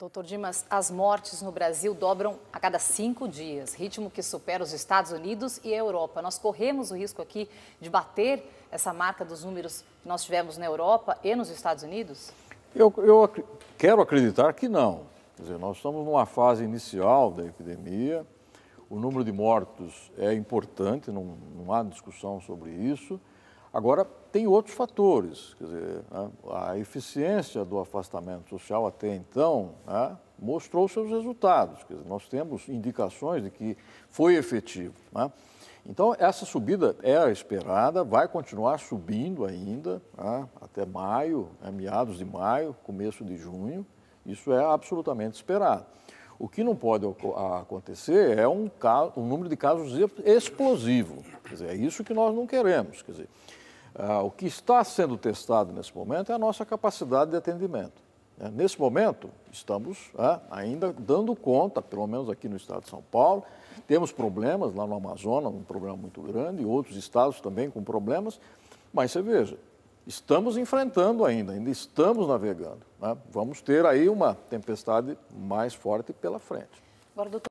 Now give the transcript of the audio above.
Doutor Dimas, as mortes no Brasil dobram a cada cinco dias, ritmo que supera os Estados Unidos e a Europa. Nós corremos o risco aqui de bater essa marca dos números que nós tivemos na Europa e nos Estados Unidos? Eu, eu quero acreditar que não. Quer dizer, nós estamos numa fase inicial da epidemia, o número de mortos é importante, não, não há discussão sobre isso. Agora, tem outros fatores. Quer dizer, né, a eficiência do afastamento social até então né, mostrou seus resultados. Quer dizer, nós temos indicações de que foi efetivo. Né? Então, essa subida era é esperada, vai continuar subindo ainda né, até maio, né, meados de maio, começo de junho. Isso é absolutamente esperado. O que não pode acontecer é um, caso, um número de casos explosivo. Quer dizer, é isso que nós não queremos. Quer dizer, ah, o que está sendo testado nesse momento é a nossa capacidade de atendimento. Né? Nesse momento, estamos ah, ainda dando conta, pelo menos aqui no estado de São Paulo, temos problemas lá no Amazonas, um problema muito grande, e outros estados também com problemas, mas você veja, estamos enfrentando ainda, ainda estamos navegando. Né? Vamos ter aí uma tempestade mais forte pela frente. Agora, doutor...